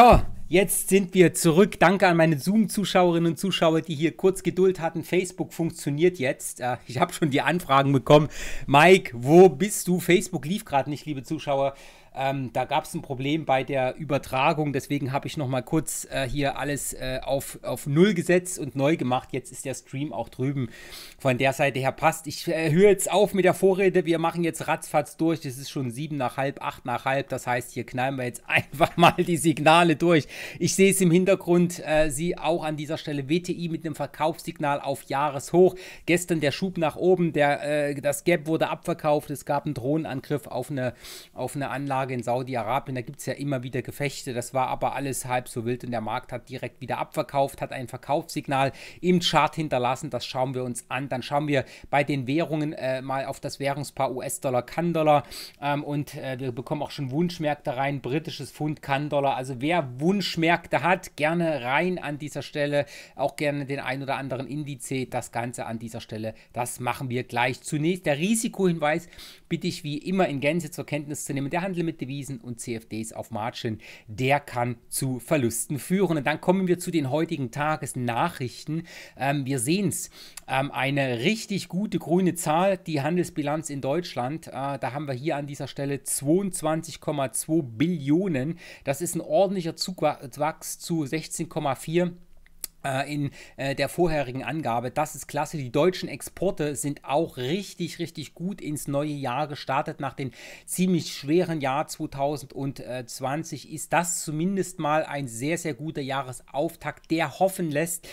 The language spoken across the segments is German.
So, jetzt sind wir zurück. Danke an meine Zoom-Zuschauerinnen und Zuschauer, die hier kurz Geduld hatten. Facebook funktioniert jetzt. Äh, ich habe schon die Anfragen bekommen. Mike, wo bist du? Facebook lief gerade nicht, liebe Zuschauer. Ähm, da gab es ein Problem bei der Übertragung, deswegen habe ich nochmal kurz äh, hier alles äh, auf, auf Null gesetzt und neu gemacht. Jetzt ist der Stream auch drüben. Von der Seite her passt. Ich äh, höre jetzt auf mit der Vorrede. Wir machen jetzt ratzfatz durch. Es ist schon sieben nach halb, acht nach halb. Das heißt, hier knallen wir jetzt einfach mal die Signale durch. Ich sehe es im Hintergrund, äh, Sie auch an dieser Stelle WTI mit einem Verkaufssignal auf Jahreshoch. Gestern der Schub nach oben, der, äh, das Gap wurde abverkauft. Es gab einen Drohnenangriff auf eine, auf eine Anlage Lage in Saudi-Arabien, da gibt es ja immer wieder Gefechte. Das war aber alles halb so wild und der Markt hat direkt wieder abverkauft, hat ein Verkaufssignal im Chart hinterlassen. Das schauen wir uns an. Dann schauen wir bei den Währungen äh, mal auf das Währungspaar US-Dollar, Kann-Dollar ähm, und äh, wir bekommen auch schon Wunschmärkte rein. Britisches Pfund, Kann-Dollar. Also wer Wunschmärkte hat, gerne rein an dieser Stelle. Auch gerne den ein oder anderen Indiz. Das Ganze an dieser Stelle, das machen wir gleich. Zunächst der Risikohinweis bitte ich wie immer in Gänze zur Kenntnis zu nehmen. Der Handel mit mit Devisen und CFDs auf Margin, der kann zu Verlusten führen. Und dann kommen wir zu den heutigen Tagesnachrichten. Ähm, wir sehen es, ähm, eine richtig gute grüne Zahl, die Handelsbilanz in Deutschland. Äh, da haben wir hier an dieser Stelle 22,2 Billionen. Das ist ein ordentlicher Zuwachs zu 16,4 Billionen. Äh, in äh, der vorherigen Angabe. Das ist klasse. Die deutschen Exporte sind auch richtig, richtig gut ins neue Jahr gestartet. Nach dem ziemlich schweren Jahr 2020 ist das zumindest mal ein sehr, sehr guter Jahresauftakt, der hoffen lässt,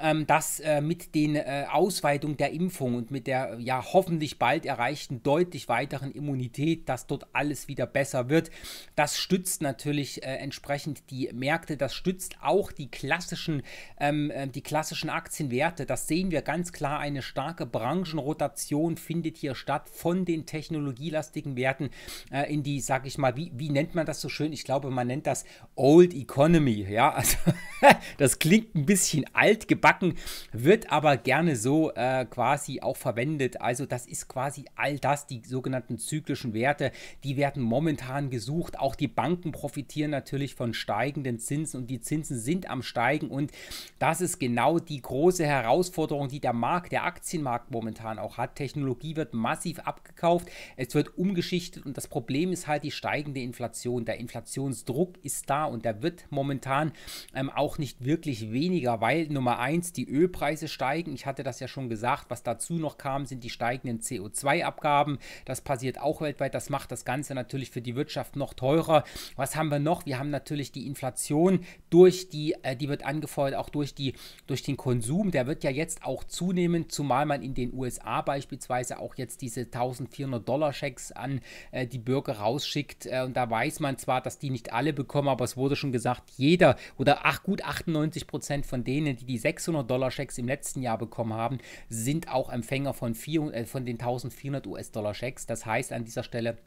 ähm, dass äh, mit den äh, Ausweitung der Impfung und mit der äh, ja hoffentlich bald erreichten deutlich weiteren Immunität, dass dort alles wieder besser wird. Das stützt natürlich äh, entsprechend die Märkte, das stützt auch die klassischen, ähm, äh, die klassischen Aktienwerte. Das sehen wir ganz klar. Eine starke Branchenrotation findet hier statt von den technologielastigen Werten äh, in die, sag ich mal, wie, wie nennt man das so schön? Ich glaube, man nennt das Old Economy. Ja, also das klingt ein bisschen alt gebacken, wird aber gerne so äh, quasi auch verwendet. Also das ist quasi all das, die sogenannten zyklischen Werte, die werden momentan gesucht. Auch die Banken profitieren natürlich von steigenden Zinsen und die Zinsen sind am Steigen und das ist genau die große Herausforderung, die der Markt, der Aktienmarkt momentan auch hat. Technologie wird massiv abgekauft, es wird umgeschichtet und das Problem ist halt die steigende Inflation. Der Inflationsdruck ist da und der wird momentan ähm, auch nicht wirklich weniger, weil Nummer eins eins, die Ölpreise steigen. Ich hatte das ja schon gesagt. Was dazu noch kam, sind die steigenden CO2-Abgaben. Das passiert auch weltweit. Das macht das Ganze natürlich für die Wirtschaft noch teurer. Was haben wir noch? Wir haben natürlich die Inflation durch die, äh, die wird angefeuert, auch durch, die, durch den Konsum. Der wird ja jetzt auch zunehmen, zumal man in den USA beispielsweise auch jetzt diese 1400 Dollar Schecks an äh, die Bürger rausschickt. Äh, und da weiß man zwar, dass die nicht alle bekommen, aber es wurde schon gesagt, jeder oder ach, gut 98 Prozent von denen, die die 6 600-Dollar-Schecks im letzten Jahr bekommen haben, sind auch Empfänger von, vier, äh, von den 1400 US-Dollar-Schecks. Das heißt an dieser Stelle,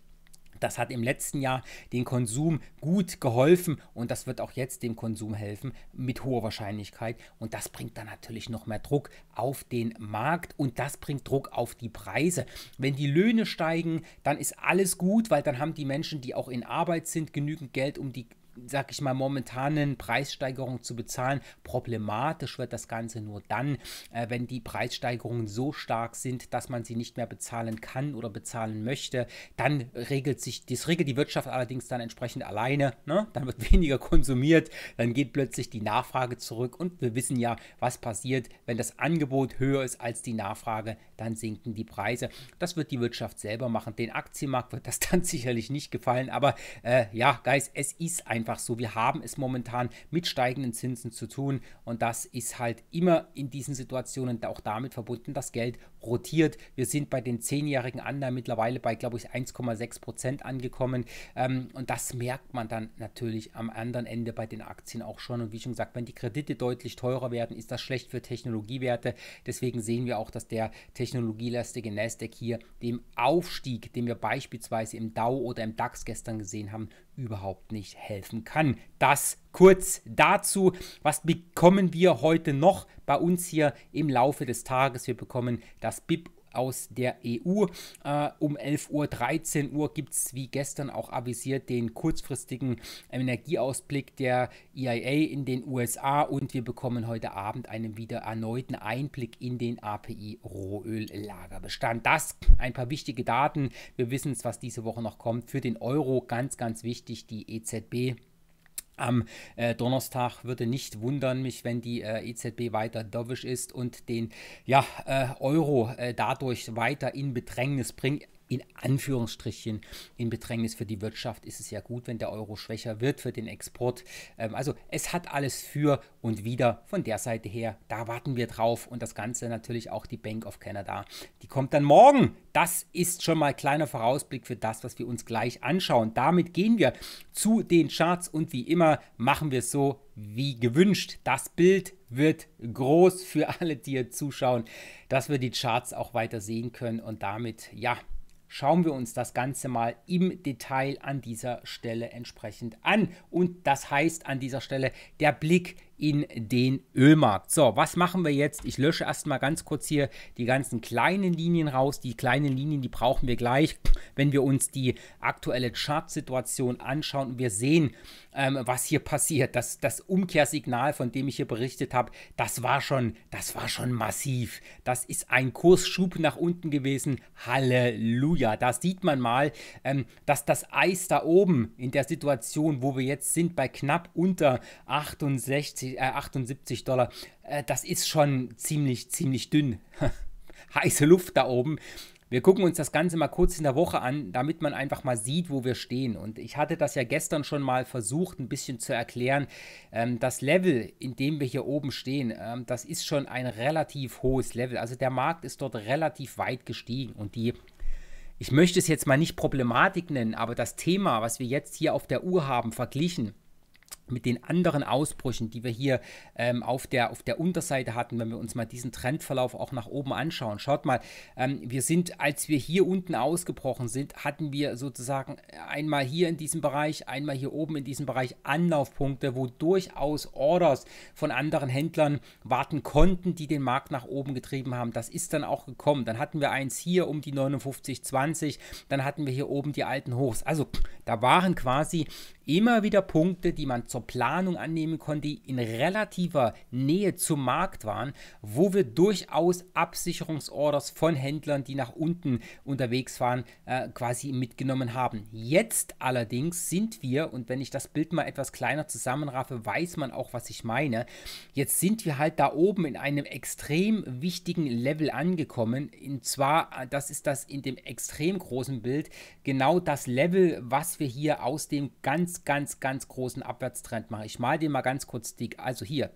das hat im letzten Jahr den Konsum gut geholfen und das wird auch jetzt dem Konsum helfen mit hoher Wahrscheinlichkeit. Und das bringt dann natürlich noch mehr Druck auf den Markt und das bringt Druck auf die Preise. Wenn die Löhne steigen, dann ist alles gut, weil dann haben die Menschen, die auch in Arbeit sind, genügend Geld, um die sag ich mal, momentanen Preissteigerungen zu bezahlen. Problematisch wird das Ganze nur dann, äh, wenn die Preissteigerungen so stark sind, dass man sie nicht mehr bezahlen kann oder bezahlen möchte. Dann regelt sich, das regelt die Wirtschaft allerdings dann entsprechend alleine. Ne? Dann wird weniger konsumiert, dann geht plötzlich die Nachfrage zurück und wir wissen ja, was passiert, wenn das Angebot höher ist als die Nachfrage, dann sinken die Preise. Das wird die Wirtschaft selber machen. Den Aktienmarkt wird das dann sicherlich nicht gefallen, aber äh, ja, Guys, es ist einfach einfach so. Wir haben es momentan mit steigenden Zinsen zu tun und das ist halt immer in diesen Situationen auch damit verbunden, dass Geld rotiert. Wir sind bei den zehnjährigen Anleihen mittlerweile bei, glaube ich, 1,6 Prozent angekommen. Ähm, und das merkt man dann natürlich am anderen Ende bei den Aktien auch schon. Und wie schon gesagt, wenn die Kredite deutlich teurer werden, ist das schlecht für Technologiewerte. Deswegen sehen wir auch, dass der technologielastige Nasdaq hier dem Aufstieg, den wir beispielsweise im DAO oder im DAX gestern gesehen haben, überhaupt nicht helfen kann. Das kurz dazu. Was bekommen wir heute noch bei uns hier im Laufe des Tages? Wir bekommen das BIP aus der EU. Äh, um 11 Uhr, 13 Uhr gibt es, wie gestern auch avisiert, den kurzfristigen Energieausblick der EIA in den USA und wir bekommen heute Abend einen wieder erneuten Einblick in den API Rohöllagerbestand. Das ein paar wichtige Daten. Wir wissen es, was diese Woche noch kommt. Für den Euro ganz, ganz wichtig, die EZB am äh, Donnerstag würde nicht wundern mich, wenn die äh, EZB weiter dovish ist und den ja, äh, Euro äh, dadurch weiter in Bedrängnis bringt in Anführungsstrichen in Bedrängnis für die Wirtschaft ist es ja gut, wenn der Euro schwächer wird für den Export. Ähm, also es hat alles für und wieder von der Seite her. Da warten wir drauf und das Ganze natürlich auch die Bank of Canada. Die kommt dann morgen. Das ist schon mal kleiner Vorausblick für das, was wir uns gleich anschauen. Damit gehen wir zu den Charts und wie immer machen wir es so wie gewünscht. Das Bild wird groß für alle, die hier zuschauen, dass wir die Charts auch weiter sehen können und damit ja schauen wir uns das Ganze mal im Detail an dieser Stelle entsprechend an. Und das heißt an dieser Stelle der Blick in den Ölmarkt. So, was machen wir jetzt? Ich lösche erstmal ganz kurz hier die ganzen kleinen Linien raus. Die kleinen Linien, die brauchen wir gleich, wenn wir uns die aktuelle Chart-Situation anschauen und wir sehen, ähm, was hier passiert. Das, das Umkehrsignal, von dem ich hier berichtet habe, das war schon, das war schon massiv. Das ist ein Kursschub nach unten gewesen. Halleluja. Da sieht man mal, ähm, dass das Eis da oben in der Situation, wo wir jetzt sind, bei knapp unter 68 78, äh, 78 Dollar, äh, das ist schon ziemlich, ziemlich dünn. Heiße Luft da oben. Wir gucken uns das Ganze mal kurz in der Woche an, damit man einfach mal sieht, wo wir stehen. Und ich hatte das ja gestern schon mal versucht, ein bisschen zu erklären. Ähm, das Level, in dem wir hier oben stehen, ähm, das ist schon ein relativ hohes Level. Also der Markt ist dort relativ weit gestiegen und die ich möchte es jetzt mal nicht Problematik nennen, aber das Thema, was wir jetzt hier auf der Uhr haben, verglichen mit den anderen Ausbrüchen, die wir hier ähm, auf, der, auf der Unterseite hatten, wenn wir uns mal diesen Trendverlauf auch nach oben anschauen. Schaut mal, ähm, wir sind, als wir hier unten ausgebrochen sind, hatten wir sozusagen einmal hier in diesem Bereich, einmal hier oben in diesem Bereich Anlaufpunkte, wo durchaus Orders von anderen Händlern warten konnten, die den Markt nach oben getrieben haben. Das ist dann auch gekommen. Dann hatten wir eins hier um die 59,20, dann hatten wir hier oben die alten Hochs. Also da waren quasi immer wieder Punkte, die man zur Planung annehmen konnten, die in relativer Nähe zum Markt waren, wo wir durchaus Absicherungsorders von Händlern, die nach unten unterwegs waren, äh, quasi mitgenommen haben. Jetzt allerdings sind wir, und wenn ich das Bild mal etwas kleiner zusammenraffe, weiß man auch, was ich meine, jetzt sind wir halt da oben in einem extrem wichtigen Level angekommen. Und zwar, äh, das ist das in dem extrem großen Bild, genau das Level, was wir hier aus dem ganz, ganz, ganz großen Abwärtstrend Abwärtstrend machen. Ich mal den mal ganz kurz dick. Also hier,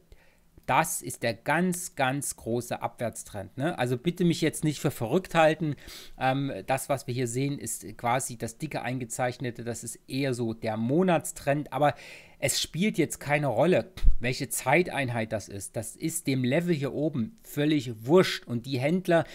das ist der ganz, ganz große Abwärtstrend. Ne? Also bitte mich jetzt nicht für verrückt halten. Ähm, das, was wir hier sehen, ist quasi das dicke eingezeichnete. Das ist eher so der Monatstrend. Aber es spielt jetzt keine Rolle, welche Zeiteinheit das ist. Das ist dem Level hier oben völlig wurscht. Und die Händler,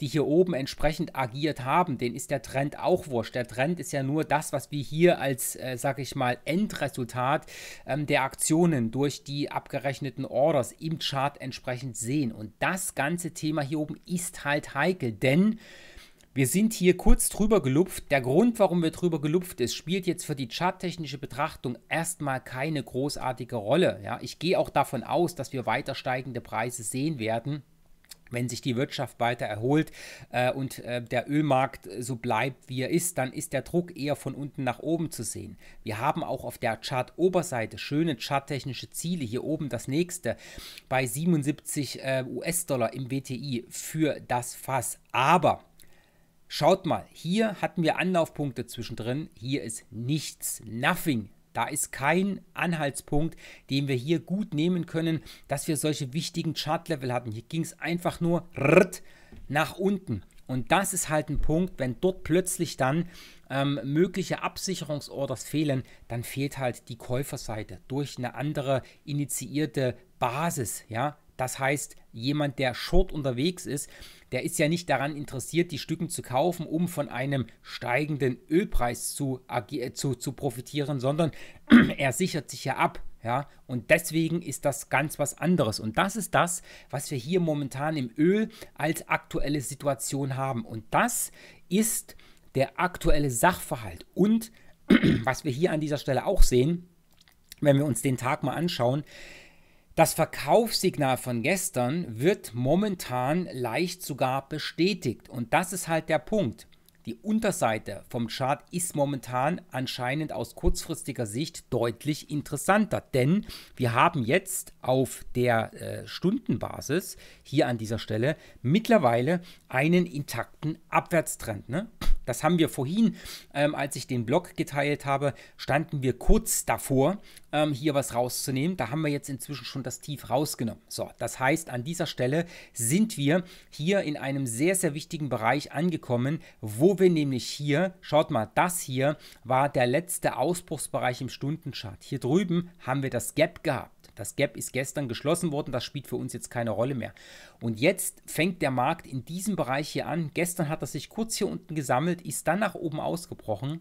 die hier oben entsprechend agiert haben, denen ist der Trend auch wurscht. Der Trend ist ja nur das, was wir hier als, äh, sag ich mal, Endresultat ähm, der Aktionen durch die abgerechneten Orders im Chart entsprechend sehen. Und das ganze Thema hier oben ist halt heikel, denn wir sind hier kurz drüber gelupft. Der Grund, warum wir drüber gelupft ist, spielt jetzt für die charttechnische Betrachtung erstmal keine großartige Rolle. Ja, ich gehe auch davon aus, dass wir weiter steigende Preise sehen werden wenn sich die Wirtschaft weiter erholt äh, und äh, der Ölmarkt so bleibt, wie er ist, dann ist der Druck eher von unten nach oben zu sehen. Wir haben auch auf der Chart-Oberseite schöne charttechnische Ziele. Hier oben das nächste bei 77 äh, US-Dollar im WTI für das Fass. Aber Schaut mal, hier hatten wir Anlaufpunkte zwischendrin. Hier ist nichts, nothing. Da ist kein Anhaltspunkt, den wir hier gut nehmen können, dass wir solche wichtigen Chartlevel hatten. Hier ging es einfach nur nach unten. Und das ist halt ein Punkt, wenn dort plötzlich dann ähm, mögliche Absicherungsorders fehlen, dann fehlt halt die Käuferseite durch eine andere initiierte Basis. Ja, das heißt, jemand, der short unterwegs ist, der ist ja nicht daran interessiert, die Stücken zu kaufen, um von einem steigenden Ölpreis zu, äh, zu, zu profitieren, sondern er sichert sich ja ab. Ja, und deswegen ist das ganz was anderes. Und das ist das, was wir hier momentan im Öl als aktuelle Situation haben. Und das ist der aktuelle Sachverhalt. Und was wir hier an dieser Stelle auch sehen, wenn wir uns den Tag mal anschauen, das Verkaufssignal von gestern wird momentan leicht sogar bestätigt. Und das ist halt der Punkt. Die Unterseite vom Chart ist momentan anscheinend aus kurzfristiger Sicht deutlich interessanter, denn wir haben jetzt auf der äh, Stundenbasis hier an dieser Stelle mittlerweile einen intakten Abwärtstrend. Ne? Das haben wir vorhin, ähm, als ich den Blog geteilt habe, standen wir kurz davor, ähm, hier was rauszunehmen. Da haben wir jetzt inzwischen schon das Tief rausgenommen. So, das heißt, an dieser Stelle sind wir hier in einem sehr, sehr wichtigen Bereich angekommen, wo wir nämlich hier, schaut mal, das hier war der letzte Ausbruchsbereich im Stundenchart. Hier drüben haben wir das Gap gehabt. Das Gap ist gestern geschlossen worden, das spielt für uns jetzt keine Rolle mehr. Und jetzt fängt der Markt in diesem Bereich hier an. Gestern hat er sich kurz hier unten gesammelt, ist dann nach oben ausgebrochen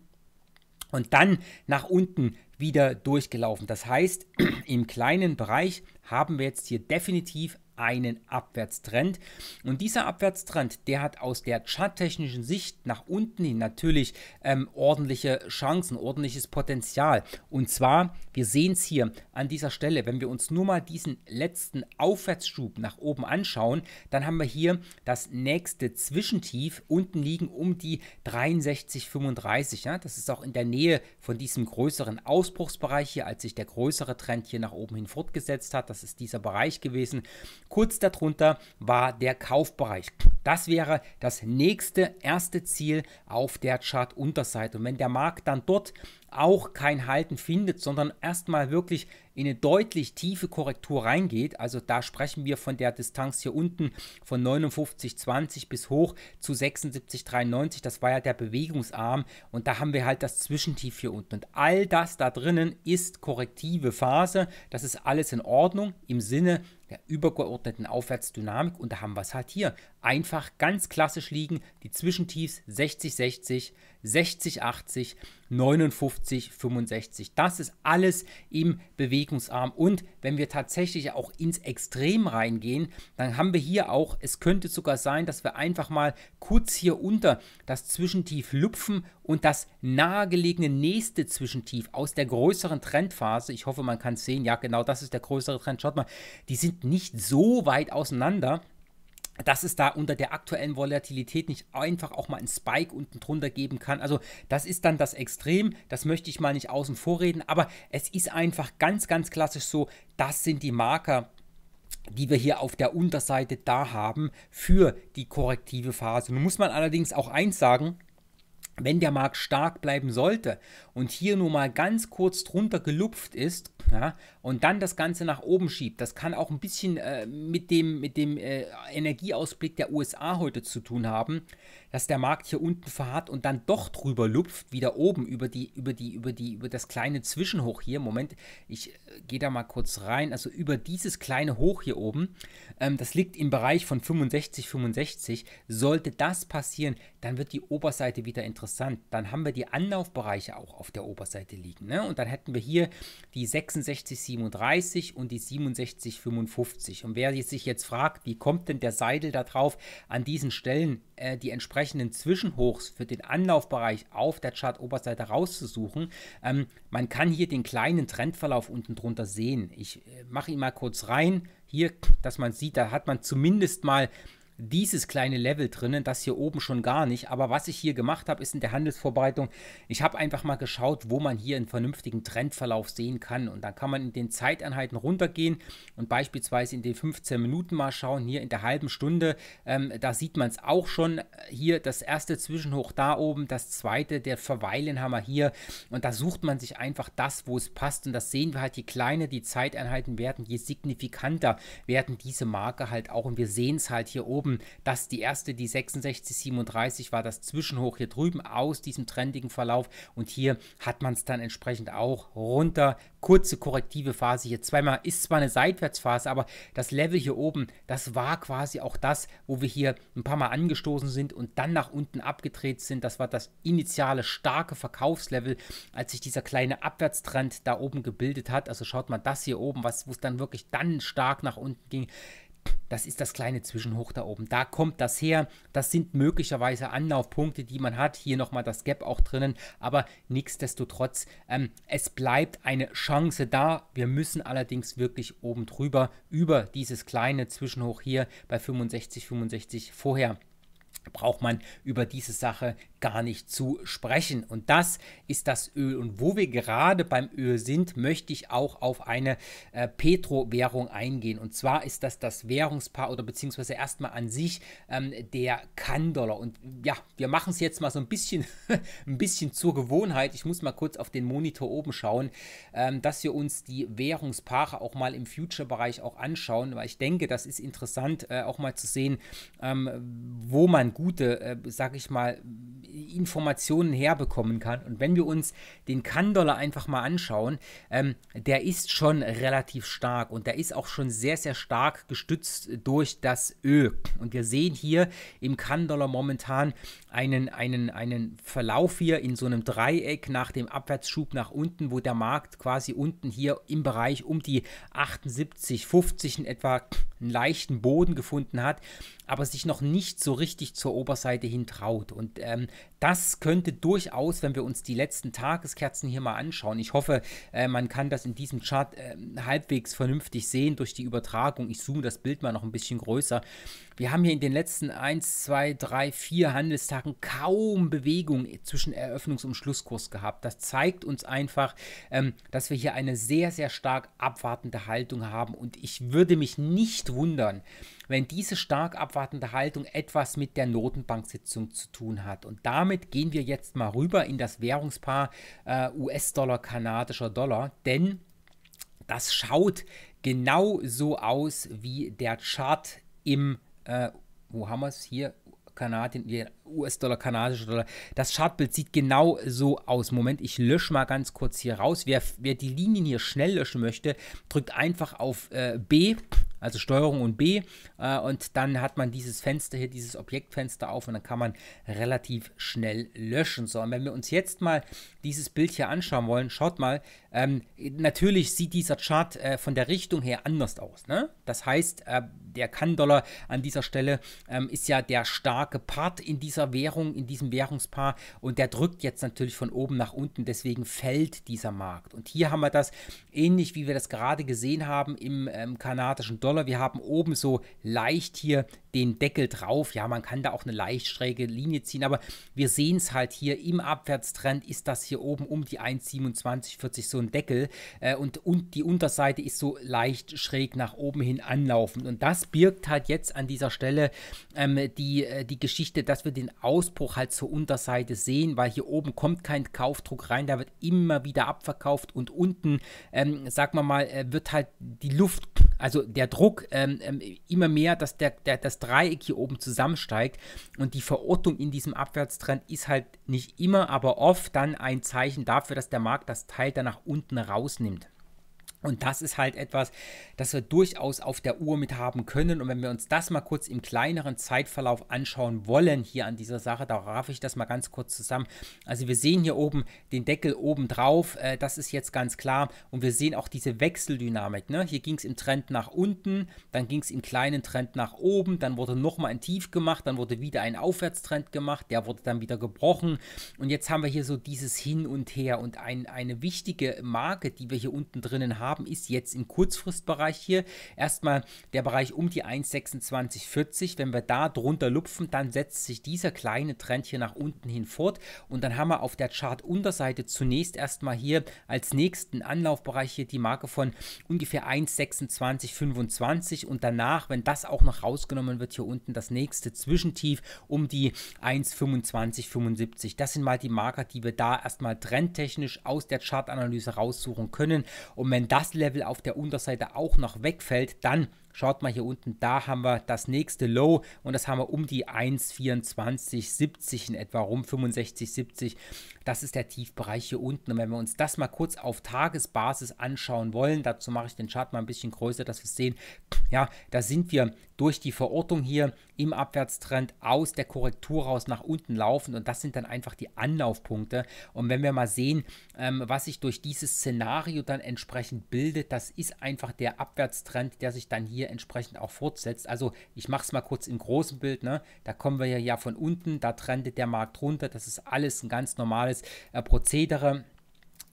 und dann nach unten wieder durchgelaufen. Das heißt, im kleinen Bereich haben wir jetzt hier definitiv einen Abwärtstrend. Und dieser Abwärtstrend, der hat aus der charttechnischen Sicht nach unten hin natürlich ähm, ordentliche Chancen, ordentliches Potenzial. Und zwar, wir sehen es hier an dieser Stelle, wenn wir uns nur mal diesen letzten Aufwärtsschub nach oben anschauen, dann haben wir hier das nächste Zwischentief unten liegen um die 63,35. Ja? Das ist auch in der Nähe von diesem größeren Ausbruchsbereich hier, als sich der größere Trend hier nach oben hin fortgesetzt hat. Das ist dieser Bereich gewesen. Kurz darunter war der Kaufbereich. Das wäre das nächste erste Ziel auf der Chart-Unterseite. Und wenn der Markt dann dort auch kein Halten findet, sondern erstmal wirklich in eine deutlich tiefe Korrektur reingeht, also da sprechen wir von der Distanz hier unten von 59,20 bis hoch zu 76,93, das war ja der Bewegungsarm und da haben wir halt das Zwischentief hier unten und all das da drinnen ist korrektive Phase, das ist alles in Ordnung im Sinne der übergeordneten Aufwärtsdynamik. Und da haben wir es halt hier. Einfach ganz klassisch liegen die Zwischentiefs 60, 60, 60, 80, 59, 65. Das ist alles im Bewegungsarm. Und wenn wir tatsächlich auch ins Extrem reingehen, dann haben wir hier auch, es könnte sogar sein, dass wir einfach mal kurz hier unter das Zwischentief lupfen und das nahegelegene nächste Zwischentief aus der größeren Trendphase, ich hoffe, man kann es sehen, ja genau, das ist der größere Trend, schaut mal, die sind nicht so weit auseinander, dass es da unter der aktuellen Volatilität nicht einfach auch mal einen Spike unten drunter geben kann. Also das ist dann das Extrem, das möchte ich mal nicht außen vor reden, aber es ist einfach ganz, ganz klassisch so, das sind die Marker, die wir hier auf der Unterseite da haben für die korrektive Phase. Nun muss man allerdings auch eins sagen, wenn der Markt stark bleiben sollte und hier nur mal ganz kurz drunter gelupft ist ja, und dann das Ganze nach oben schiebt, das kann auch ein bisschen äh, mit dem, mit dem äh, Energieausblick der USA heute zu tun haben, dass der Markt hier unten verharrt und dann doch drüber lupft, wieder oben über die, über die, über die, über das kleine Zwischenhoch hier. Moment, ich äh, gehe da mal kurz rein. Also über dieses kleine Hoch hier oben, ähm, das liegt im Bereich von 65, 65. Sollte das passieren, dann wird die Oberseite wieder interessant. Dann haben wir die Anlaufbereiche auch auf der Oberseite liegen. Ne? Und dann hätten wir hier die 6637 und die 6755. Und wer sich jetzt fragt, wie kommt denn der Seidel da drauf, an diesen Stellen äh, die entsprechenden Zwischenhochs für den Anlaufbereich auf der Chart-Oberseite rauszusuchen, ähm, man kann hier den kleinen Trendverlauf unten drunter sehen. Ich äh, mache ihn mal kurz rein, hier, dass man sieht, da hat man zumindest mal dieses kleine Level drinnen, das hier oben schon gar nicht. Aber was ich hier gemacht habe, ist in der Handelsvorbereitung, ich habe einfach mal geschaut, wo man hier einen vernünftigen Trendverlauf sehen kann. Und dann kann man in den Zeiteinheiten runtergehen und beispielsweise in den 15 Minuten mal schauen, hier in der halben Stunde, ähm, da sieht man es auch schon, hier das erste Zwischenhoch da oben, das zweite, der Verweilenhammer hier. Und da sucht man sich einfach das, wo es passt. Und das sehen wir halt, je kleiner die Zeiteinheiten werden, je signifikanter werden diese Marke halt auch. Und wir sehen es halt hier oben haben, dass die erste, die 66,37 war das Zwischenhoch hier drüben aus diesem trendigen Verlauf und hier hat man es dann entsprechend auch runter. Kurze korrektive Phase hier zweimal, ist zwar eine Seitwärtsphase, aber das Level hier oben, das war quasi auch das, wo wir hier ein paar Mal angestoßen sind und dann nach unten abgedreht sind. Das war das initiale starke Verkaufslevel, als sich dieser kleine Abwärtstrend da oben gebildet hat. Also schaut mal das hier oben, wo es dann wirklich dann stark nach unten ging das ist das kleine Zwischenhoch da oben. Da kommt das her. Das sind möglicherweise Anlaufpunkte, die man hat. Hier nochmal das Gap auch drinnen. Aber nichtsdestotrotz, ähm, es bleibt eine Chance da. Wir müssen allerdings wirklich oben drüber, über dieses kleine Zwischenhoch hier bei 65, 65 vorher braucht man über diese Sache gar nicht zu sprechen. Und das ist das Öl. Und wo wir gerade beim Öl sind, möchte ich auch auf eine äh, Petro-Währung eingehen. Und zwar ist das das Währungspaar oder beziehungsweise erstmal an sich ähm, der kann Und ja, wir machen es jetzt mal so ein bisschen, ein bisschen zur Gewohnheit. Ich muss mal kurz auf den Monitor oben schauen, ähm, dass wir uns die Währungspaare auch mal im Future-Bereich auch anschauen, weil ich denke, das ist interessant, äh, auch mal zu sehen, ähm, wo man gute, äh, sag ich mal, Informationen herbekommen kann. Und wenn wir uns den kann einfach mal anschauen, ähm, der ist schon relativ stark und der ist auch schon sehr, sehr stark gestützt durch das Ö. Und wir sehen hier im kann momentan einen, einen, einen Verlauf hier in so einem Dreieck nach dem Abwärtsschub nach unten, wo der Markt quasi unten hier im Bereich um die 78, 50 in etwa einen leichten Boden gefunden hat, aber sich noch nicht so richtig zur Oberseite hin traut. Und ähm, das könnte durchaus, wenn wir uns die letzten Tageskerzen hier mal anschauen, ich hoffe, äh, man kann das in diesem Chart äh, halbwegs vernünftig sehen durch die Übertragung. Ich zoome das Bild mal noch ein bisschen größer. Wir haben hier in den letzten 1, 2, 3, 4 Handelstagen kaum Bewegung zwischen Eröffnungs- und Schlusskurs gehabt. Das zeigt uns einfach, ähm, dass wir hier eine sehr, sehr stark abwartende Haltung haben. Und ich würde mich nicht wundern, wenn diese stark abwartende Haltung etwas mit der Notenbanksitzung zu tun hat. Und damit gehen wir jetzt mal rüber in das Währungspaar äh, US-Dollar, kanadischer Dollar, denn das schaut genau so aus wie der Chart im äh, wo haben wir es hier? Kanadien, US-Dollar, kanadische Dollar. Das Chartbild sieht genau so aus. Moment, ich lösche mal ganz kurz hier raus. Wer, wer die Linien hier schnell löschen möchte, drückt einfach auf äh, B, also Steuerung und B, äh, und dann hat man dieses Fenster hier, dieses Objektfenster auf und dann kann man relativ schnell löschen. So, und wenn wir uns jetzt mal dieses Bild hier anschauen wollen, schaut mal, ähm, natürlich sieht dieser Chart äh, von der Richtung her anders aus. Ne? Das heißt, äh, der Kann-Dollar an dieser Stelle ähm, ist ja der starke Part in dieser Währung, in diesem Währungspaar und der drückt jetzt natürlich von oben nach unten, deswegen fällt dieser Markt. Und hier haben wir das ähnlich, wie wir das gerade gesehen haben im ähm, kanadischen Dollar. Wir haben oben so leicht hier den Deckel drauf. Ja, man kann da auch eine leicht schräge Linie ziehen, aber wir sehen es halt hier im Abwärtstrend ist das hier oben um die 1,2740 so ein Deckel äh, und, und die Unterseite ist so leicht schräg nach oben hin anlaufend und das birgt halt jetzt an dieser Stelle ähm, die, äh, die Geschichte, dass wir den Ausbruch halt zur Unterseite sehen, weil hier oben kommt kein Kaufdruck rein, da wird immer wieder abverkauft und unten, ähm, sagen wir mal, äh, wird halt die Luft, also der Druck ähm, ähm, immer mehr, dass der, der, das Dreieck hier oben zusammensteigt und die Verortung in diesem Abwärtstrend ist halt nicht immer, aber oft dann ein Zeichen dafür, dass der Markt das Teil dann nach unten rausnimmt. Und das ist halt etwas, das wir durchaus auf der Uhr mit haben können. Und wenn wir uns das mal kurz im kleineren Zeitverlauf anschauen wollen, hier an dieser Sache, da raff ich das mal ganz kurz zusammen. Also wir sehen hier oben den Deckel oben drauf, äh, das ist jetzt ganz klar. Und wir sehen auch diese Wechseldynamik. Ne? Hier ging es im Trend nach unten, dann ging es im kleinen Trend nach oben, dann wurde nochmal ein Tief gemacht, dann wurde wieder ein Aufwärtstrend gemacht, der wurde dann wieder gebrochen. Und jetzt haben wir hier so dieses Hin und Her und ein, eine wichtige Marke, die wir hier unten drinnen haben haben, ist jetzt im Kurzfristbereich hier erstmal der Bereich um die 1,2640. Wenn wir da drunter lupfen, dann setzt sich dieser kleine Trend hier nach unten hin fort und dann haben wir auf der Chart-Unterseite zunächst erstmal hier als nächsten Anlaufbereich hier die Marke von ungefähr 1,2625 und danach, wenn das auch noch rausgenommen wird, hier unten das nächste Zwischentief um die 1,2575. Das sind mal die Marker, die wir da erstmal trendtechnisch aus der Chartanalyse raussuchen können und wenn das das Level auf der Unterseite auch noch wegfällt, dann Schaut mal hier unten, da haben wir das nächste Low und das haben wir um die 1,2470 in etwa rum, 65,70. Das ist der Tiefbereich hier unten. Und wenn wir uns das mal kurz auf Tagesbasis anschauen wollen, dazu mache ich den Chart mal ein bisschen größer, dass wir sehen. Ja, da sind wir durch die Verortung hier im Abwärtstrend aus der Korrektur raus nach unten laufen und das sind dann einfach die Anlaufpunkte. Und wenn wir mal sehen, ähm, was sich durch dieses Szenario dann entsprechend bildet, das ist einfach der Abwärtstrend, der sich dann hier hier entsprechend auch fortsetzt. Also ich mache es mal kurz im großen Bild. Ne? Da kommen wir ja von unten, da trendet der Markt runter. Das ist alles ein ganz normales äh, Prozedere.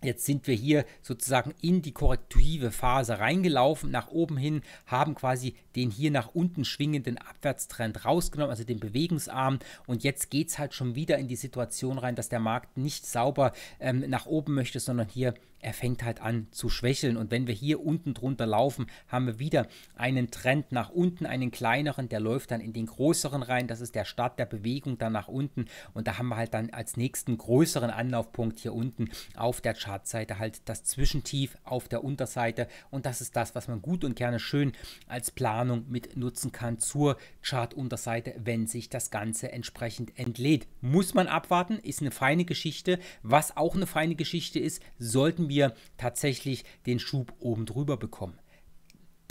Jetzt sind wir hier sozusagen in die korrektive Phase reingelaufen, nach oben hin, haben quasi den hier nach unten schwingenden Abwärtstrend rausgenommen, also den Bewegungsarm. Und jetzt geht es halt schon wieder in die Situation rein, dass der Markt nicht sauber ähm, nach oben möchte, sondern hier er fängt halt an zu schwächeln. Und wenn wir hier unten drunter laufen, haben wir wieder einen Trend nach unten, einen kleineren, der läuft dann in den größeren rein. Das ist der Start der Bewegung dann nach unten. Und da haben wir halt dann als nächsten größeren Anlaufpunkt hier unten auf der Chartseite halt das Zwischentief auf der Unterseite. Und das ist das, was man gut und gerne schön als Plan Planung mit nutzen kann zur Chartunterseite, wenn sich das Ganze entsprechend entlädt. Muss man abwarten, ist eine feine Geschichte. Was auch eine feine Geschichte ist, sollten wir tatsächlich den Schub oben drüber bekommen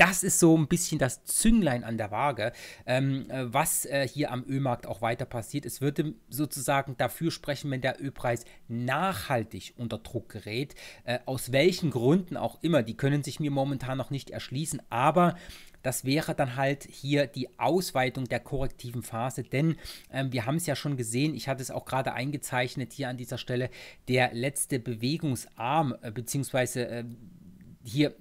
das ist so ein bisschen das Zünglein an der Waage, ähm, äh, was äh, hier am Ölmarkt auch weiter passiert. Es würde sozusagen dafür sprechen, wenn der Ölpreis nachhaltig unter Druck gerät. Äh, aus welchen Gründen auch immer, die können sich mir momentan noch nicht erschließen, aber das wäre dann halt hier die Ausweitung der korrektiven Phase, denn ähm, wir haben es ja schon gesehen, ich hatte es auch gerade eingezeichnet hier an dieser Stelle, der letzte Bewegungsarm, äh, beziehungsweise äh, hier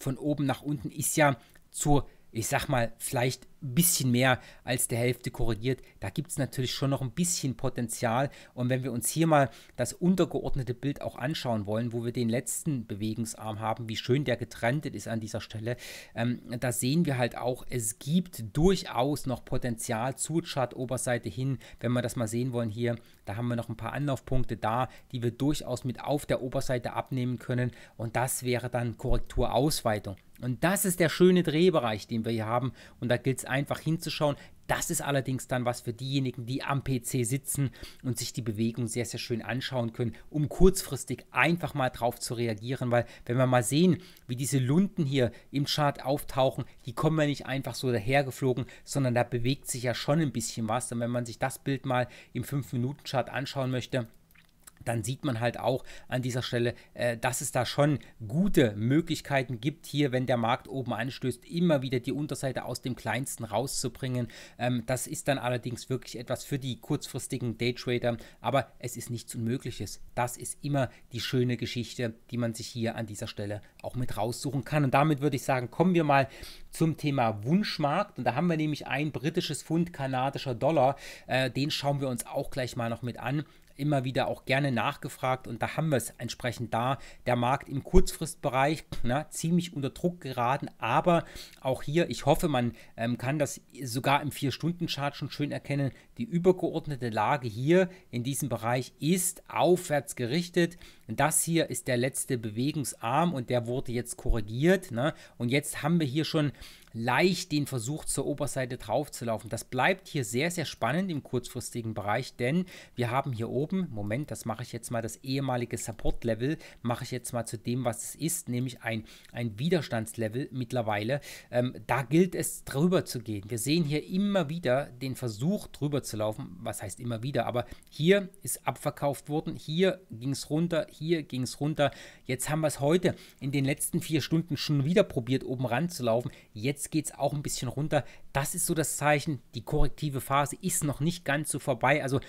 von oben nach unten ist ja zur ich sag mal, vielleicht ein bisschen mehr als der Hälfte korrigiert. Da gibt es natürlich schon noch ein bisschen Potenzial. Und wenn wir uns hier mal das untergeordnete Bild auch anschauen wollen, wo wir den letzten Bewegungsarm haben, wie schön der getrennt ist an dieser Stelle, ähm, da sehen wir halt auch, es gibt durchaus noch Potenzial zur Chart-Oberseite hin. Wenn wir das mal sehen wollen hier, da haben wir noch ein paar Anlaufpunkte da, die wir durchaus mit auf der Oberseite abnehmen können. Und das wäre dann Korrekturausweitung. Und das ist der schöne Drehbereich, den wir hier haben. Und da gilt es einfach hinzuschauen. Das ist allerdings dann was für diejenigen, die am PC sitzen und sich die Bewegung sehr, sehr schön anschauen können, um kurzfristig einfach mal drauf zu reagieren. Weil wenn wir mal sehen, wie diese Lunden hier im Chart auftauchen, die kommen ja nicht einfach so dahergeflogen, sondern da bewegt sich ja schon ein bisschen was. Und wenn man sich das Bild mal im 5-Minuten-Chart anschauen möchte, dann sieht man halt auch an dieser Stelle, äh, dass es da schon gute Möglichkeiten gibt, hier, wenn der Markt oben anstößt, immer wieder die Unterseite aus dem Kleinsten rauszubringen. Ähm, das ist dann allerdings wirklich etwas für die kurzfristigen Daytrader, aber es ist nichts Unmögliches. Das ist immer die schöne Geschichte, die man sich hier an dieser Stelle auch mit raussuchen kann. Und damit würde ich sagen, kommen wir mal zum Thema Wunschmarkt. Und da haben wir nämlich ein britisches Pfund kanadischer Dollar. Äh, den schauen wir uns auch gleich mal noch mit an immer wieder auch gerne nachgefragt und da haben wir es entsprechend da. Der Markt im Kurzfristbereich na, ziemlich unter Druck geraten, aber auch hier, ich hoffe, man ähm, kann das sogar im 4-Stunden-Chart schon schön erkennen. Die übergeordnete Lage hier in diesem Bereich ist aufwärts gerichtet. Das hier ist der letzte Bewegungsarm und der wurde jetzt korrigiert. Ne? Und jetzt haben wir hier schon leicht den Versuch zur Oberseite drauf zu laufen. Das bleibt hier sehr, sehr spannend im kurzfristigen Bereich, denn wir haben hier oben, Moment, das mache ich jetzt mal, das ehemalige Support-Level mache ich jetzt mal zu dem, was es ist, nämlich ein, ein Widerstandslevel mittlerweile. Ähm, da gilt es, drüber zu gehen. Wir sehen hier immer wieder den Versuch, drüber zu laufen. Was heißt immer wieder? Aber hier ist abverkauft worden, hier ging es runter, hier ging es runter. Jetzt haben wir es heute in den letzten vier Stunden schon wieder probiert, oben ranzulaufen. Jetzt Jetzt geht es auch ein bisschen runter. Das ist so das Zeichen. Die korrektive Phase ist noch nicht ganz so vorbei. Also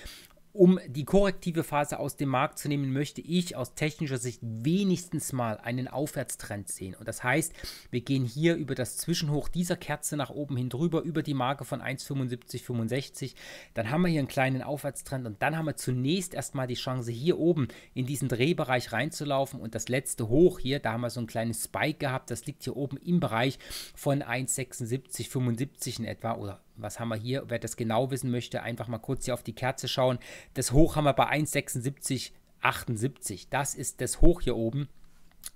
um die korrektive Phase aus dem Markt zu nehmen, möchte ich aus technischer Sicht wenigstens mal einen Aufwärtstrend sehen. Und das heißt, wir gehen hier über das Zwischenhoch dieser Kerze nach oben hin drüber, über die Marke von 1,7565. Dann haben wir hier einen kleinen Aufwärtstrend und dann haben wir zunächst erstmal die Chance, hier oben in diesen Drehbereich reinzulaufen. Und das letzte Hoch hier, da haben wir so einen kleinen Spike gehabt. Das liegt hier oben im Bereich von 1,7675 in etwa oder was haben wir hier? Wer das genau wissen möchte, einfach mal kurz hier auf die Kerze schauen. Das Hoch haben wir bei 1,7678. Das ist das Hoch hier oben.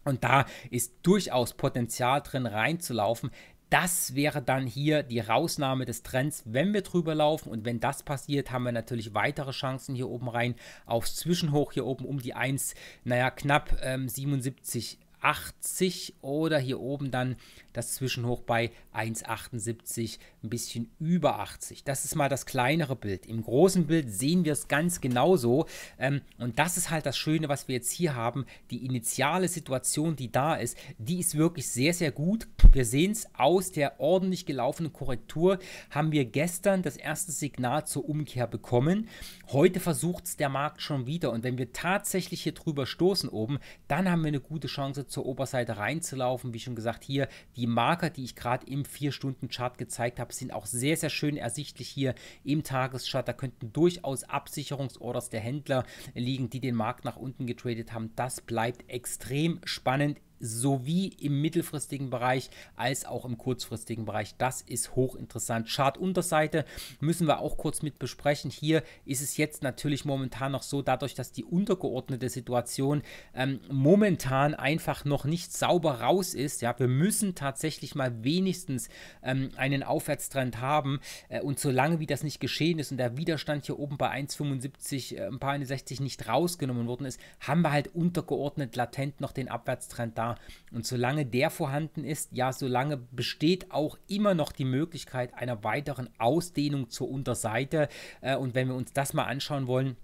Und da ist durchaus Potenzial drin reinzulaufen. Das wäre dann hier die Rausnahme des Trends, wenn wir drüber laufen. Und wenn das passiert, haben wir natürlich weitere Chancen hier oben rein aufs Zwischenhoch hier oben um die 1, naja, knapp ähm, 77, 1,80 oder hier oben dann das Zwischenhoch bei 1,78, ein bisschen über 80. Das ist mal das kleinere Bild. Im großen Bild sehen wir es ganz genauso. Ähm, und das ist halt das Schöne, was wir jetzt hier haben. Die initiale Situation, die da ist, die ist wirklich sehr, sehr gut. Wir sehen es aus der ordentlich gelaufenen Korrektur, haben wir gestern das erste Signal zur Umkehr bekommen. Heute versucht es der Markt schon wieder. Und wenn wir tatsächlich hier drüber stoßen oben, dann haben wir eine gute Chance zur Oberseite reinzulaufen. Wie schon gesagt, hier die Marker, die ich gerade im 4-Stunden-Chart gezeigt habe, sind auch sehr, sehr schön ersichtlich hier im Tageschart. Da könnten durchaus Absicherungsorders der Händler liegen, die den Markt nach unten getradet haben. Das bleibt extrem spannend sowie im mittelfristigen Bereich als auch im kurzfristigen Bereich. Das ist hochinteressant. Chartunterseite müssen wir auch kurz mit besprechen. Hier ist es jetzt natürlich momentan noch so, dadurch, dass die untergeordnete Situation ähm, momentan einfach noch nicht sauber raus ist. Ja, wir müssen tatsächlich mal wenigstens ähm, einen Aufwärtstrend haben. Äh, und solange wie das nicht geschehen ist und der Widerstand hier oben bei 1,75, äh, ein paar 61 nicht rausgenommen worden ist, haben wir halt untergeordnet latent noch den Abwärtstrend da. Und solange der vorhanden ist, ja, solange besteht auch immer noch die Möglichkeit einer weiteren Ausdehnung zur Unterseite. Äh, und wenn wir uns das mal anschauen wollen,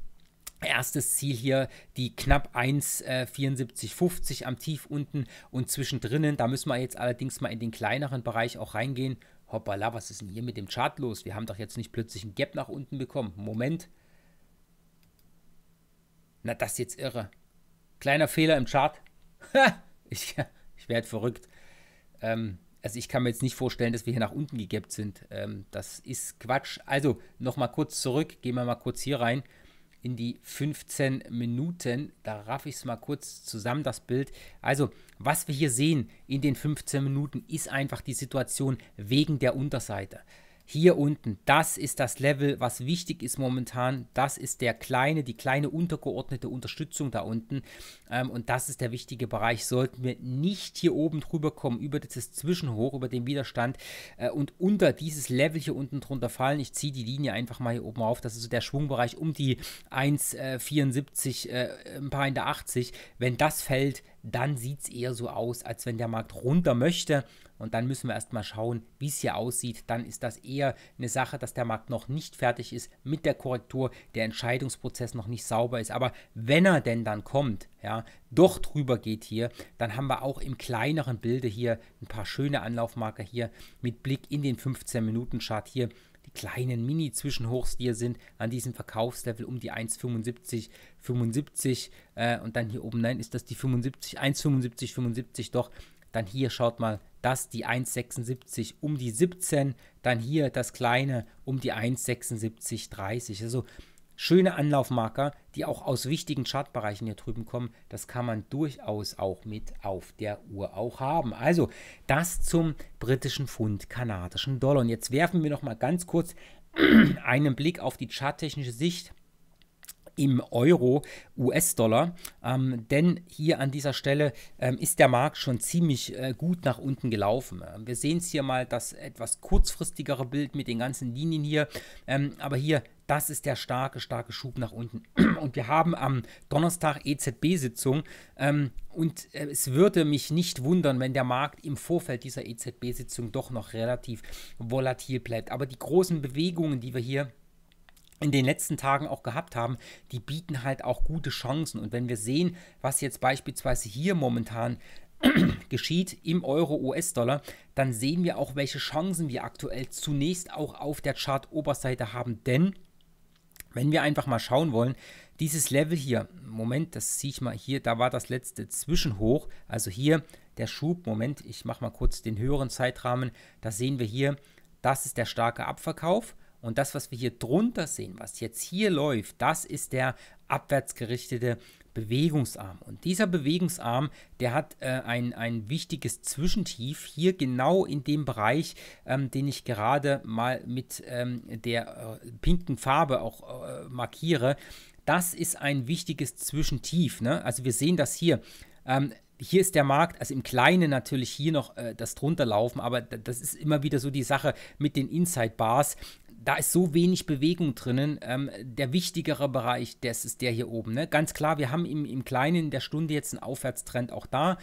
Erstes Ziel hier die knapp 1,7450 äh, am Tief unten und zwischendrin. Da müssen wir jetzt allerdings mal in den kleineren Bereich auch reingehen. Hoppala, was ist denn hier mit dem Chart los? Wir haben doch jetzt nicht plötzlich ein Gap nach unten bekommen. Moment. Na, das ist jetzt irre. Kleiner Fehler im Chart. Ha! Ich, ich werde verrückt. Ähm, also ich kann mir jetzt nicht vorstellen, dass wir hier nach unten gegappt sind. Ähm, das ist Quatsch. Also nochmal kurz zurück, gehen wir mal kurz hier rein in die 15 Minuten. Da raff ich es mal kurz zusammen, das Bild. Also, was wir hier sehen in den 15 Minuten, ist einfach die Situation wegen der Unterseite hier unten, das ist das Level, was wichtig ist momentan. Das ist der kleine, die kleine untergeordnete Unterstützung da unten. Ähm, und das ist der wichtige Bereich. Sollten wir nicht hier oben drüber kommen, über dieses Zwischenhoch, über den Widerstand äh, und unter dieses Level hier unten drunter fallen, ich ziehe die Linie einfach mal hier oben auf. Das ist so der Schwungbereich um die 1,74, äh, äh, ein paar in der 80. Wenn das fällt, dann sieht es eher so aus, als wenn der Markt runter möchte. Und dann müssen wir erstmal schauen, wie es hier aussieht. Dann ist das eher eine Sache, dass der Markt noch nicht fertig ist mit der Korrektur, der Entscheidungsprozess noch nicht sauber ist. Aber wenn er denn dann kommt, ja, doch drüber geht hier, dann haben wir auch im kleineren Bilde hier ein paar schöne Anlaufmarker hier mit Blick in den 15-Minuten-Chart hier die kleinen Mini-Zwischenhochs, die hier sind, an diesem Verkaufslevel um die 1,75, 75 äh, und dann hier oben, nein, ist das die 75, 1,75, 75 doch, dann hier schaut mal, das die 1,76 um die 17. Dann hier das kleine um die 1,7630. Also schöne Anlaufmarker, die auch aus wichtigen Chartbereichen hier drüben kommen. Das kann man durchaus auch mit auf der Uhr auch haben. Also das zum britischen Pfund, kanadischen Dollar. Und jetzt werfen wir noch mal ganz kurz einen Blick auf die charttechnische Sicht im Euro, US-Dollar. Ähm, denn hier an dieser Stelle ähm, ist der Markt schon ziemlich äh, gut nach unten gelaufen. Ähm, wir sehen es hier mal, das etwas kurzfristigere Bild mit den ganzen Linien hier. Ähm, aber hier, das ist der starke, starke Schub nach unten. Und wir haben am Donnerstag EZB-Sitzung. Ähm, und äh, es würde mich nicht wundern, wenn der Markt im Vorfeld dieser EZB-Sitzung doch noch relativ volatil bleibt. Aber die großen Bewegungen, die wir hier in den letzten Tagen auch gehabt haben, die bieten halt auch gute Chancen. Und wenn wir sehen, was jetzt beispielsweise hier momentan geschieht im Euro-US-Dollar, dann sehen wir auch, welche Chancen wir aktuell zunächst auch auf der Chart-Oberseite haben. Denn wenn wir einfach mal schauen wollen, dieses Level hier, Moment, das ziehe ich mal hier, da war das letzte Zwischenhoch, also hier der Schub, Moment, ich mache mal kurz den höheren Zeitrahmen, da sehen wir hier, das ist der starke Abverkauf und das, was wir hier drunter sehen, was jetzt hier läuft, das ist der abwärtsgerichtete Bewegungsarm. Und dieser Bewegungsarm, der hat äh, ein, ein wichtiges Zwischentief hier genau in dem Bereich, ähm, den ich gerade mal mit ähm, der äh, pinken Farbe auch äh, markiere. Das ist ein wichtiges Zwischentief. Ne? Also wir sehen das hier. Ähm, hier ist der Markt, also im Kleinen natürlich hier noch äh, das drunter laufen, aber das ist immer wieder so die Sache mit den Inside Bars da ist so wenig Bewegung drinnen. Ähm, der wichtigere Bereich, das ist der hier oben. Ne? Ganz klar, wir haben im, im Kleinen in der Stunde jetzt einen Aufwärtstrend auch da.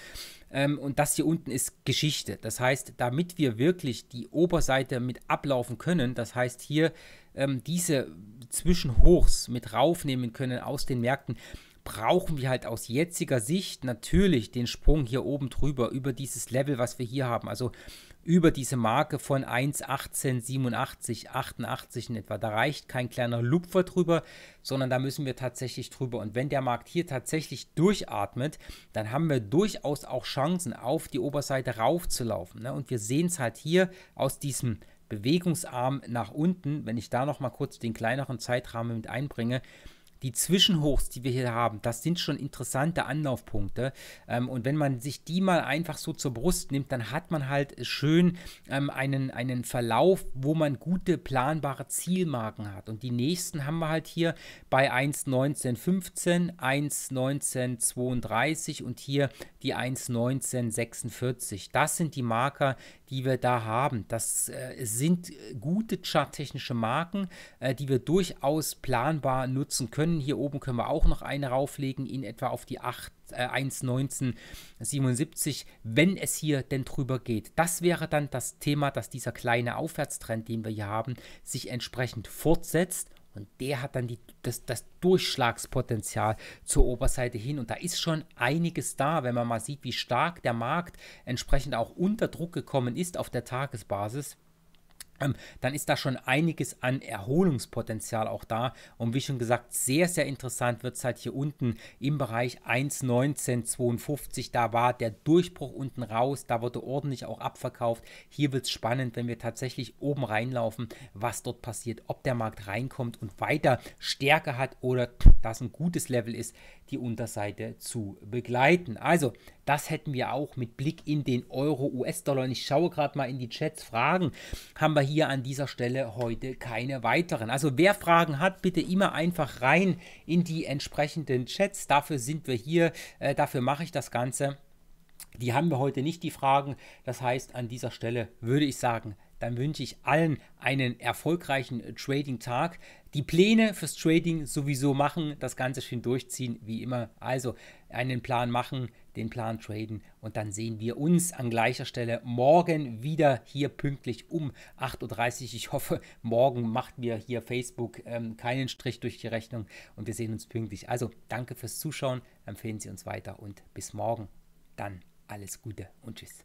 Ähm, und das hier unten ist Geschichte. Das heißt, damit wir wirklich die Oberseite mit ablaufen können, das heißt hier ähm, diese Zwischenhochs mit raufnehmen können aus den Märkten, brauchen wir halt aus jetziger Sicht natürlich den Sprung hier oben drüber, über dieses Level, was wir hier haben. Also über diese Marke von 1,1887, 88 in etwa. Da reicht kein kleiner Lupfer drüber, sondern da müssen wir tatsächlich drüber. Und wenn der Markt hier tatsächlich durchatmet, dann haben wir durchaus auch Chancen, auf die Oberseite raufzulaufen. Ne? Und wir sehen es halt hier aus diesem Bewegungsarm nach unten, wenn ich da nochmal kurz den kleineren Zeitrahmen mit einbringe, die Zwischenhochs, die wir hier haben, das sind schon interessante Anlaufpunkte. Ähm, und wenn man sich die mal einfach so zur Brust nimmt, dann hat man halt schön ähm, einen, einen Verlauf, wo man gute planbare Zielmarken hat. Und die nächsten haben wir halt hier bei 1,1915, 1,1932 und hier die 1,1946. Das sind die Marker, die wir da haben. Das äh, sind äh, gute charttechnische Marken, äh, die wir durchaus planbar nutzen können. Hier oben können wir auch noch eine rauflegen, in etwa auf die 8. 1,1977, äh, wenn es hier denn drüber geht. Das wäre dann das Thema, dass dieser kleine Aufwärtstrend, den wir hier haben, sich entsprechend fortsetzt und der hat dann die, das, das Durchschlagspotenzial zur Oberseite hin. Und da ist schon einiges da, wenn man mal sieht, wie stark der Markt entsprechend auch unter Druck gekommen ist auf der Tagesbasis. Ähm, dann ist da schon einiges an Erholungspotenzial auch da. Und wie schon gesagt, sehr, sehr interessant wird es halt hier unten im Bereich 1,1952. Da war der Durchbruch unten raus, da wurde ordentlich auch abverkauft. Hier wird es spannend, wenn wir tatsächlich oben reinlaufen, was dort passiert, ob der Markt reinkommt und weiter Stärke hat oder das ein gutes Level ist die Unterseite zu begleiten. Also, das hätten wir auch mit Blick in den Euro, US-Dollar. Und ich schaue gerade mal in die Chats. Fragen haben wir hier an dieser Stelle heute keine weiteren. Also, wer Fragen hat, bitte immer einfach rein in die entsprechenden Chats. Dafür sind wir hier, äh, dafür mache ich das Ganze. Die haben wir heute nicht, die Fragen. Das heißt, an dieser Stelle würde ich sagen, dann wünsche ich allen einen erfolgreichen Trading-Tag die Pläne fürs Trading sowieso machen, das Ganze schön durchziehen, wie immer. Also einen Plan machen, den Plan traden und dann sehen wir uns an gleicher Stelle morgen wieder hier pünktlich um 8.30 Uhr. Ich hoffe, morgen macht mir hier Facebook ähm, keinen Strich durch die Rechnung und wir sehen uns pünktlich. Also danke fürs Zuschauen, empfehlen Sie uns weiter und bis morgen. Dann alles Gute und tschüss.